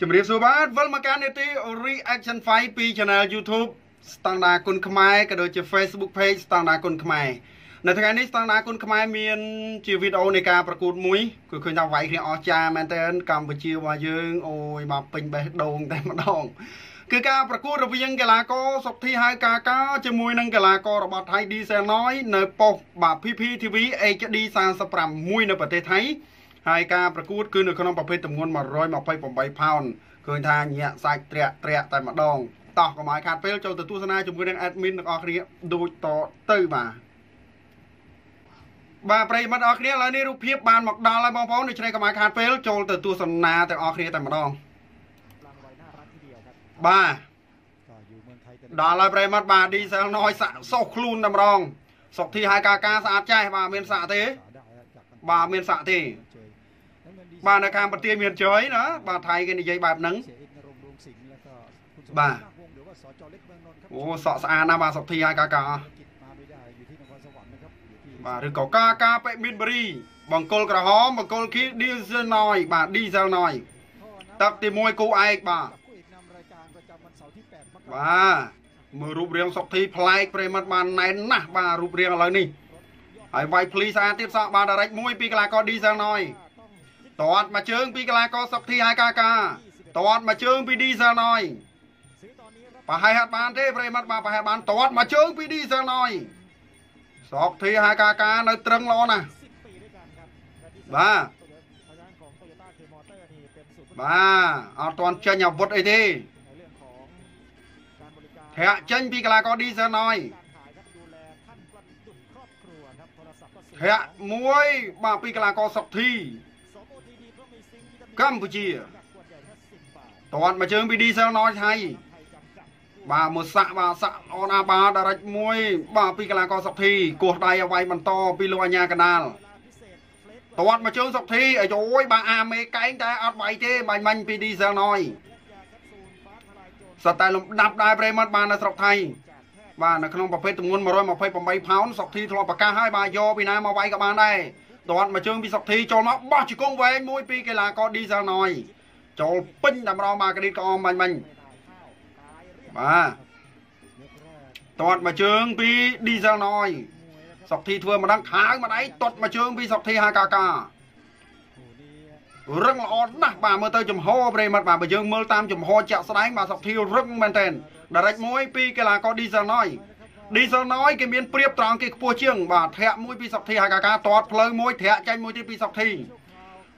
ជំរាបសួរបាទវិលមកកាននីតិ Reaction Fight ពី Channel YouTube ស្តង់ដារគុណខ្មែរក៏ដូចជា Facebook Page ស្តង់ដារគុណខ្មែរនៅថ្ងៃនេះស្តង់ដារគុណខ្មែរមាន ជាវីដេអូនៃការប្រកួតមួយគឺឃើញថាវាយគ្នាអស្ចារ្យមែនទែនកម្ពុជារបស់យើងអូយមកពេញបេះដូងតែម្ដងគឺការប្រកួតរវាងកីឡាករសុកធីហៅកាកាជាមួយនឹងកីឡាកររបស់ថៃឌីសែណយនៅប៉ុស្តិ៍បា PPTV HD 35នៅប្រទេសថៃហើយការប្រកួតគឺនៅក្នុងប្រភេទទម្ងន់128ផោនឃើញថាញាក់សាច់ត្រាក់ត្រាក់តែម្ដង តោះកុំឲ្យខាតពេល ចូលទៅទស្សនាជាមួយនឹង admin ទាំងអស់គ្នាដូចតទៅបាទបាទប្រិយមិត្តអរគ្នាឥឡូវនេះរូបភាពបានមកដល់ហើយបងប្អូនដូច្នេះកុំឲ្យខាតពេលចូលទៅទស្សនាទាំងអស់គ្នាតែម្ដងបាទដល់ហើយប្រិយមិត្តបាទ diesel noise សាក់សោះខ្លួនតែម្ដងសុកធីហើយកាកាស្អាតចេះបាទមានសាក់ទេ បាទមានសាក់ទេបាទនៅកម្ពុជាមានជ្រៃណាបាទថៃគេនិយាយបែបហ្នឹងបាទអូសក់ស្អាតណាស់បាទសុកធីហើយកាកាបាទឬក៏កាកាពេមានបរី បង្គោលក្រហមបង្គោលគីឌីសែលណយបាទឌីសែលណយទឹកទី1គូឯកបាទបាទមើលរូបរាងសុកធីប្លែកប្រិមត្តបានណែនណាស់បាទរូបរាងឥឡូវនេះហើយវាយភ្លីស្អាតទៀតសក់បាទ direct 1ពីកីឡាករឌីសែលណយតាត់មួយជើងពីកីឡាករសុកធីហើយកាកាតាត់មួយជើងពីឌីសែលណយប្រហែលអត់បានទេប្រិមត្តបាទប្រហែលបានតាត់មួយជើងពីឌីសែលណយសុកធីហើយកាកានៅត្រឹងល្អណាស់បាទបាទអត់ទាន់ចេញអាវុធអីទេធាក់ចេញពីកីឡាករឌីសែលណយធាក់មួយបាទពីកីឡាករសុកធីកម្ពុជាតន់មួយជើងពី diesel ណោចហើយបាទមកសាក់បាទសាក់អនអាបាដារិចមួយ បាទពីកលាករសុកធីគោះដៃអវ័យបន្តពីលោកអាញាកណាលតន់មួយជើងសុកធីអាយយបាទអាមេកែងតែអត់វាយទេបាញ់មាញ់ពី diesel ណោយសតតែលំដាប់ដែរប្រេមត់បាននៅស្រុកថៃបាទនៅក្នុងប្រភេទទម្ងន់128ផោនសុកធីធ្លាប់ប្រកាសហើយបាទយកពីណាមកវាយក៏បានដែរដន់មកជើងពីសុកធីចូលមកបោះជង្គង់វែងមួយពីកីឡាករ Diesel Noy ចូលពេញតម្រងមកក្រីតក្អមបាញ់បាញ់បាទតាត់មកជើងពី Diesel Noy សុកធីធ្វើម្ដងខាវម្ដៃតាត់មកជើងពីសុកធីហាកាការឹងល្អណាស់បាទមើលទៅចំហប្រិមត្តបាទបើយើងមើលតាមចំហជាក់ស្ដែងបាទសុកធីរឹងមែនតើ direct មួយពីកីឡាករ Diesel Noy diesel ណយគេមានព្រៀបត្រង់គេខ្ពស់ជាងបាទធាក់មួយពីសុកធីហើយកាកាតតផ្លូវមួយធាក់ចេញមួយទៀតពីសុកធី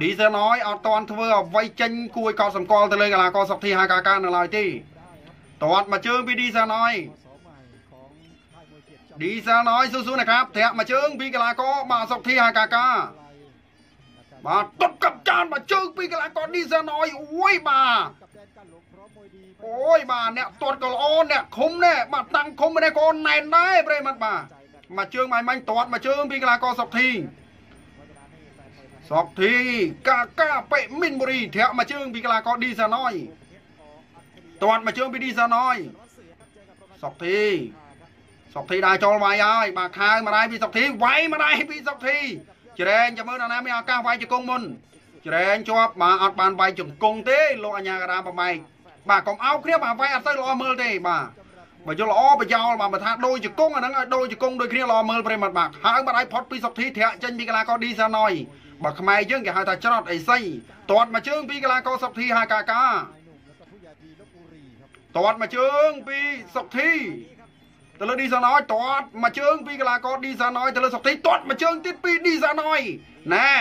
diesel ណយអត់តាន់ធ្វើអ្វីចេញគួរឲ្យកោតសម្គាល់ទៅលើកីឡាករសុកធីហើយកាកានៅឡើយទេតតមកជើងពី diesel ណយ diesel ណយស៊ូស៊ូนะครับធាក់មកជើងពីកីឡាករបាទសុកធីហើយកាកាបាទទុបកັບចានមកជើងពីកីឡាករ diesel ណយអួយបាទអូយបាទអ្នកទាត់ក៏ល្អអ្នកឃុំណែបាទតាំងឃុំនេះក៏ណែនដែរប្រិមត្តបាទមកជើងម៉ៃម៉ាញ់ទាត់មកជើង ពីកីឡាករសុកធីសុកធីកាកាបេមីនបុរីធាក់មកជើងពីកីឡាករឌីសាណយទាត់មកជើងពីឌីសាណយសុកធីសុកធីដើរចូលវាយហើយបាទខាវម្ដាយពីសុកធីវាយម្ដាយពីសុកធី ច្រែងចាំមើលដល់ណាមានឱកាសវាយជង្គង់មុនច្រែងជាប់បាទអត់បានវាយជង្គង់ទេលោកអាញាការ៉ាប្រម៉ៃបាទកុំអោបគ្នាបាទវាយអត់ទៅល្អមើលទេបាទបើយល់ល្អប្រយោលបាទបើថាដូចជង្គង់អាហ្នឹងឲ្យដូចជង្គង់ដូចគ្នាល្អមើលប្រិមត្តបាទហើយបាត់ឲ្យផុតពីសុខធីធាក់ចេញពីកីឡាករឌីសាណុយបើខ្មែរយើងគេហៅថាច្រត់អីសីតាត់មួយជើង ពីកីឡាករសុខធីហាកាកាតាត់មួយជើងពីសុខធីទៅលើឌីសាណយតាត់មួយជើង ពីកីឡាករឌីសាណយទៅលើសុកទីតាត់មួយជើងទៀតពីឌីសាណយណែ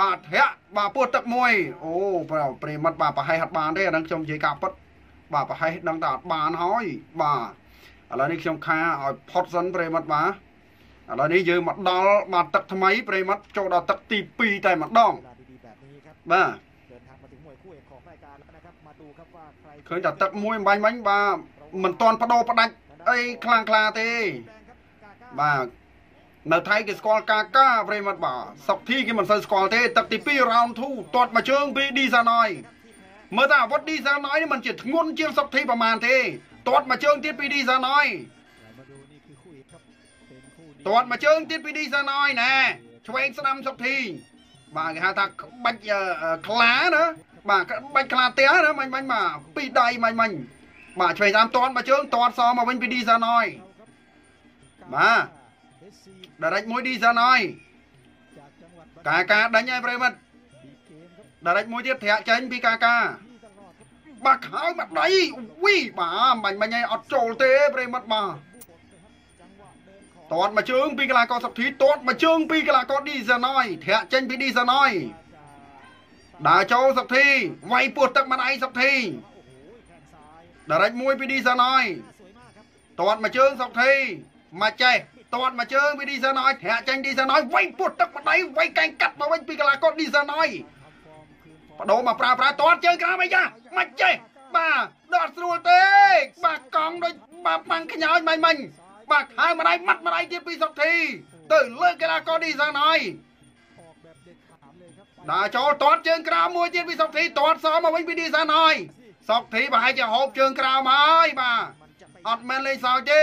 បាទធ្លាក់បាទពោះទឹកមួយអូប្រប្រិមត្តបាទប្រហែលអត់បានទេអានឹងខ្ញុំនិយាយការពិតបាទប្រហែលដឹងតែអត់បានហើយបាទឥឡូវនេះខ្ញុំខាឲ្យផុតសិនប្រិមត្តបាទឥឡូវនេះយើងមកដល់បាទទឹកថ្មីប្រិមត្តចូលដល់ទឹកទី2តែម្ដងបាទឃើញតែទឹកមួយបាញ់បាញ់បាទមិនតន់បដោផ្ដាច់អីខ្លាំងខ្លាទេបាទនៅថៃគេស្គាល់កាកាប្រិមត្តបាទសុកធីគេមិនសូវស្គាល់ទេទឹកទី2 round 2ទាត់មួយជើងពីឌីសាណយមើលតើអាវុធឌីសាណយនេះมันជាធ្ងន់ជាងសុកធីប្រមាណទេទាត់មួយជើងទៀតពីឌីសាណយទាត់មួយជើងទៀតពីឌីសាណយណែឆ្វេងស្ដាំសុកធី បាទគេហៅថាក្បាច់ខ្លាណាបាទក្បាច់ខ្លាទៀណាមិញមិញបាទពីដៃមិញមិញបាទឆ្វេងស្ដាំតាន់មកជើងតាន់សមកវិញពីឌីសាណយបាទ Direct មួយឌីសិនហើយកាកាដេញហើយប្រិមិត្ត Direct មួយទៀតធ្លាក់ចេញពីកាកា បាក់ហើយមកដៃវីបាទមិនមិនឲ្យអត់ចូលទេប្រិមិត្តបាទតាត់មកជើងពីកីឡាករសុកធីតាត់មកជើងពីកីឡាករឌីសាណយធាក់ចេញពីឌីសាណយដើរចូលសុកធីវាយពោះទឹកមិនឯងសុកធីដារិចមួយពីឌីសាណយតាត់មកជើងសុកធីមកចេះទាត់មកជើងវាឌីសិនអយធាក់ចេញឌីសិនអយវៃពោះទឹកម្ដាយវៃកែងកាត់មកវិញពីកីឡាករឌីសិនអយបដូរមកប្រើប្រើទាត់ជើងក្រោមអីចាមិនចេះបាទដកស្រួលទេ បាទកង់ដូចបាទបាំងខ្ញោចមិនមិនបាទហើយម្ដាយម៉ាត់ម្ដាយទៀតពីសុកធី ទៅលើកីឡាករឌីសិនអយដើរចូលទាត់ជើងក្រោមមួយទៀតពីសុកធីទាត់សមកវិញពីឌីសិនអយសុកធីប្រហែលជាហូបជើងក្រោមហើយបាទអត់មែនលេងសើចទេ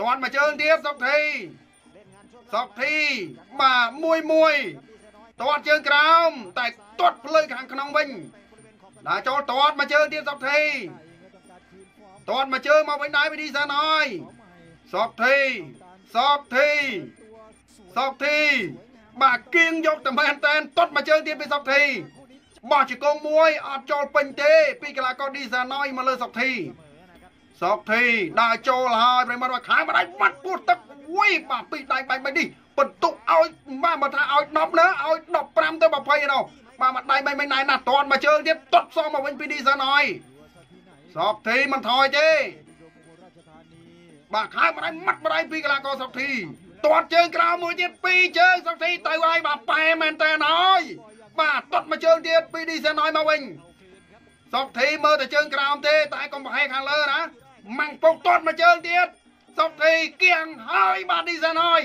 តាន់មួយជើងទៀតសុកធី សុកធី បាទមួយមួយតាត់ជើងក្រោម តែទាត់ផ្លូវខាងក្នុងវិញដាក់ចូលតាត់មួយជើងទៀតសុកធីតាត់មួយជើងមកវិញដែរវិធីសិនហើយសុកធីសុកធីសុកធី បាទគៀងយកតែមែនតែនទាត់មួយជើងទៀតពីសុកធីបោះជង្គង់មួយអត់ចូលពេញទេពីកីឡាករឌីសាណយមកលើសុកធីសុភីដើរចូលហើយប្រិមត្តមកខាងបដៃបាត់ពោះទឹកអុយបាទពីដៃបាញ់បាញ់នេះបន្ទុកឲ្យបាទមិនថាឲ្យ10ណាឲ្យ15ទៅ20ឯណោះបាទមកដៃបាញ់បាញ់ណៃណាស់តន់មកជើងទៀតតត់សងមកវិញពីនេះសិនហើយសុភីមិនថយទេបាទខាងបដៃមាត់បដៃពីកីឡាករសុភីតត់ជើងក្រៅមួយទៀតពីរជើងសុភីទៅហើយបាទប៉ែមែនតើហើយបាទតត់មកជើងទៀតពីនេះសិនហើយមកវិញសុកធីមើលតែជើងក្រោម ទេ តែកុំប្រហែលខាងលើណាម៉ាំងពងតតមួយជើងទៀតសុកទីគៀងហើយបាទឌីសែនហើយ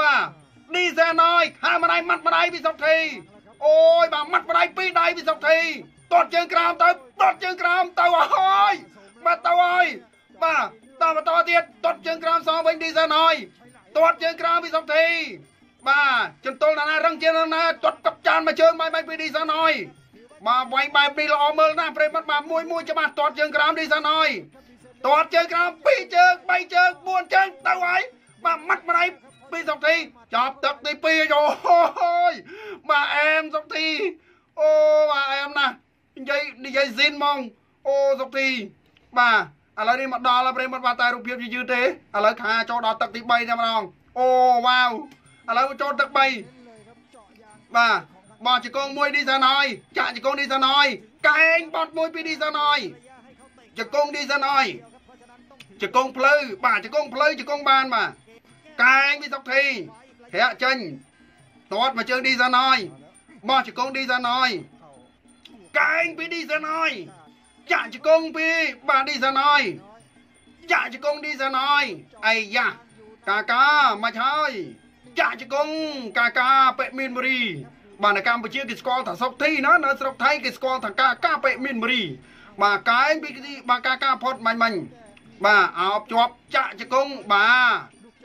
បាទឌីសែនហើយខាងម្ដាយម៉ាត់ម្ដាយពីសុកទីអូយបាទម៉ាត់ម្ដាយពីរដៃពីសុកទីតតជើងក្រោមទៅតតជើងក្រោមទៅហើយបាទទៅហើយបាទតបន្តទៀតតតជើងក្រោមសងវិញឌីសែនហើយតតជើងក្រោមពីសុកទីបាទចន្ទុលណារឹងជាងណាតតកັບចានមួយជើងបាយបាយពីឌីសែនហើយមកវាយបែបនេះល្អមើលណាស់ប្រិមត្តបាទមួយមួយច្បាស់តតជើងក្រោមឌីសិនហើយតាត់ជើងក្រោម2ជើង3ជើង4ជើងទៅហើយបាទមាត់ម្ដាយពីសុកធីចាប់ទឹកទី2យោហើយបាទអែមសុកធីអូបាទអែមណាស់និយាយនិយាយស៊ីនហ្មងអូសុកធីបាទឥឡូវនេះមកដល់ហើយប្រិមត្តបាទតែរូបភាពយឺតទេឥឡូវខាចូលដល់ទឹកទី3តែម្ដងអូវ៉ាវឥឡូវចូលទឹក3បាទបោះជង្គង់មួយឌីសានហើយចាក់ជង្គង់ឌីសានហើយកែងបត់មួយពីឌីសានហើយកង្គង់ឌីសានហើយជង្គង់ផ្លូវបាទជង្គង់ផ្លូវជង្គង់បានបាទកែងវិសុខធីក្រាក់ចេញតាត់មកជើងឌីសានអយបោះជង្គង់ឌីសានអយកែងពីឌីសានអយចាក់ជង្គង់ពីបាទឌីសានអយចាក់ជង្គង់ឌីសានអយអីយ៉ាកាកាមកហើយ ចាក់ជង្គង់កាកាពេមីនមរី បាទនៅកម្ពុជាគេស្គាល់ថាសុកធីណានៅស្រុកថៃគេស្គាល់ថាកាកាពេមីនមរីបាទកែងពីបាទកាកាផុតមាញ់មាញ់បាទអោបជាប់ចាក់ជង្គង់បា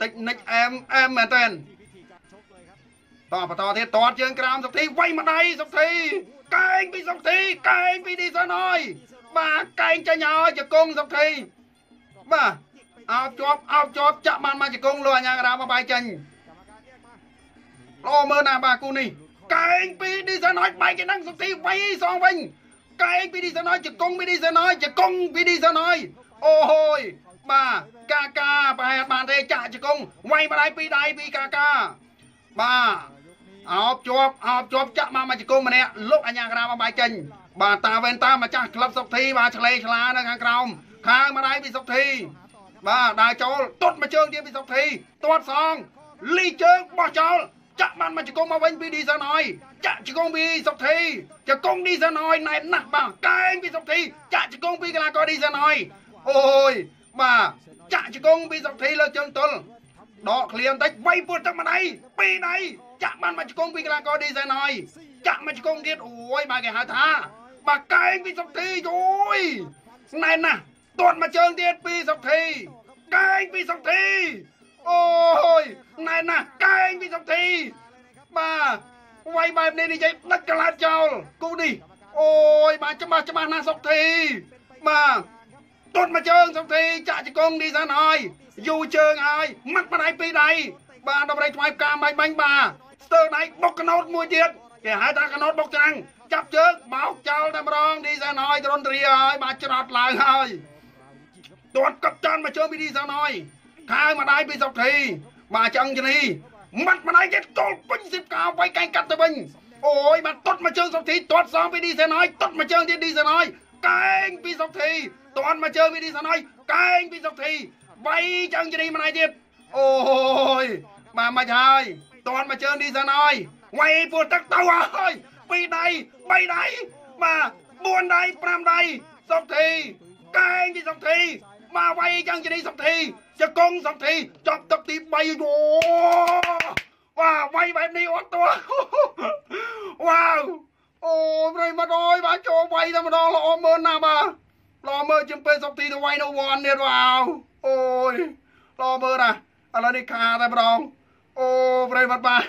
ទតិចនិចអែមអែមមែនតើតបន្តទៀតតាត់ជើងក្រោមសុកធីវាយម្ដាយសុកធីកែងពីសុកធីកែងពីឌីសិនអើយបាទកែងចាញ់អើយជង្គង់សុកធីបាទអោបជាប់អោបជាប់ចាក់បានមកជង្គង់លោកអាញាក្រាមកបាយចាញ់លោមើលណាបាទគូនេះកែងពីឌីសិនអើយបែកគេនឹងសុកធីវាយសងវិញកែងពីឌីសិនអើយជង្គង់ពីឌីសិនអើយជង្គង់ពីឌីសិនអើយអូហូយបាទកាកាប្រហែលបានទេចាក់ជង្គង់វាយម្ដាយពីរដៃពីកាកាបាទអោបជាប់អោបជាប់ចាក់មកមកជង្គង់ម្នាក់លោកអញ្ញាក្រាមកបាយចេញបាទតាវែនតាមម្ចាស់ក្លឹបសុកធីបាទឆ្លេឆ្លានៅខាងក្រោមខាងម្ដាយពីសុកធីបាទដើរចូលទុតមកជើងទៀតពីសុកធី ទាត់សង លីជើងបោះចោលចាក់បានមកជង្គង់មកវិញ ពីឌីសិនហើយចាក់ជង្គង់ពីសុកធីជង្គង់ឌីសិនហើយណែនណាស់បាទកែងពីសុកធី ចាក់ជង្គង់ពីកីឡាករឌីសិនហើយអូយបាទចាក់ជង្គង់ពីសុកធីលើជើងទល់ដកឃ្លៀមតិចវៃពួតទឹកម្ដៃពីរដៃចាក់បានមួយជង្គង់ពីកីឡាករឌីសែនហើយចាក់មួយជង្គង់ទៀតអូយបាទគេហៅថាបាទកែងពីសុកធីអូយណែនណាស់ទាត់មួយជើងទៀតពីសុកធីកែងពីសុកធីអូយណែនណាស់កែងពីសុកធីបាទវាយបែបនេះនិយាយដឹកកលាចោលគូនេះអូយបាទច្បាស់ច្បាស់ណាស់សុកធីបាទទុតមកជើងសុធីចាក់ជង្គង់នេះសិនហើយយូរជើងហើយម៉ាត់បដៃពីរដៃបាទដំរីថ្មៃផ្កាមិនបាញ់បាទស្ទើរដៃបុកកណោតមួយទៀតគេហៅថាកណោតបុកច្រាំងចាប់ជើងបោកចោលតែម្ដងនេះសិនហើយត្រនទ្រាហើយបាទច្រត់ឡើងហើយទាត់កັບចាន់មកជើងពីនេះសិនហើយខាវម្ដាយពីសុធីបាទចឹងជនីម៉ាត់ម្ដាយគេទល់ពេញសិបកាវាយកែងកាត់ទៅវិញអូយបាទទុតមកជើងសុធីទាត់សងពីនេះសិនហើយទុតមកជើងទៀតនេះសិនហើយកែងពីសុកធីតន់មកជើងវិធីសណ້ອຍកែងពីសុកធី3ចើងជនីម្នៃទៀតអូយបាទមិនហើយតន់មកជើងនេះសណ້ອຍវាយពួកទឹកទៅហើយ2ដៃ3ដៃបាទ4ដៃ5ដៃសុកធីកែងពីសុកធីមកវាយចើងជនីសុកធីជកងសុកធីចប់ទឹកទី3អូវ៉ាវាយបែបនេះអត់តោះវ៉ាវអូប្រិមត្តអើយបាទចូលវាយតែម្ដងល្អមើលណាស់បាទល្អមើលជាងពេលសុកទីទៅវាយនៅវ៉ាន់នេះបាទអូយល្អមើលណាស់ឥឡូវនេះខាតែម្ដងអូប្រិមត្តបាទ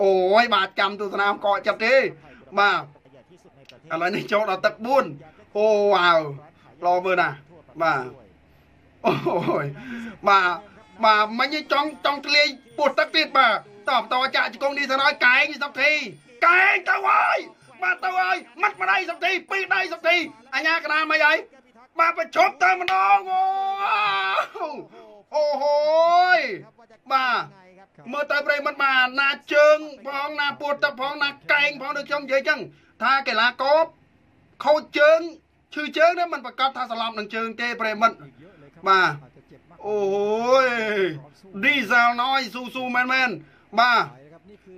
អូយបាទចាំទស្សនាកកចិត្តទេបាទឥឡូវនេះចូលដល់ទឹក4អូវ៉ាវល្អមើលណាស់បាទអូយបាទបាទមិញចង់ចង់ធ្លាយពោះទឹកទៀតបាទតបតចាក់ជង្គង់នេះទៅហើយកែងសុកធីកែងទៅហើយបាទទៅហើយមាត់ម្ដាយសំទីពីរដៃសំទីអញ្ញាកណ្ដាលមិនអីបាទប្រជប់ទៅម្ដងអូអូយបាទមើលទៅប្រិមិត្តបាទណាជើងផងណាពួតទឹកផងណាកែងផងដូចខ្ញុំនិយាយចឹងថាកីឡាកោបខូចជើងឈឺជើងនេះมันប្រកាសថាសន្លប់នឹងជើងទេប្រិមិត្តបាទអូយឌីសែលណយស៊ូស៊ូមែនមែនបាទ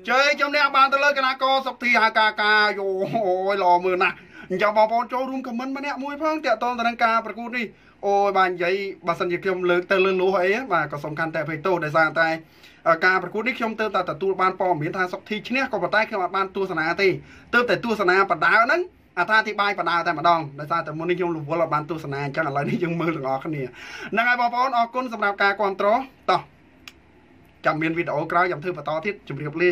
ជ័យជំនះបានទៅលើគណៈកសុភីហៅការការយោអូយល្អមើលណាស់អញ្ចឹងបងប្អូនចូលរួមខមមិនម្នាក់មួយផងតកតងទៅនឹងការប្រកួតនេះអូយបាទនិយាយបើសិនជាខ្ញុំលើកទៅលើលោះអីបាទក៏សំខាន់តែភ័យទោសដោយសារតែការប្រកួតនេះខ្ញុំទើបតែទទួលបានព័ត៌មានថាសុកធីឈ្នះក៏ប៉ុន្តែខ្ញុំអត់បានទស្សនាទេទើបតែទស្សនាបដាហ្នឹងអត្ថាធិប្បាយបដាតែម្ដងដោយសារតែមុននេះខ្ញុំរវល់អត់បានទស្សនាអញ្ចឹងឥឡូវនេះយើងមើលទាំងអស់គ្នាហ្នឹងហើយបងប្អូនអរគុណសម្រាប់ការគ្រប់គ្រងតោះចាំមានវីដេអូក្រោយខ្ញុំធ្វើបន្តទៀតជម្រាបលា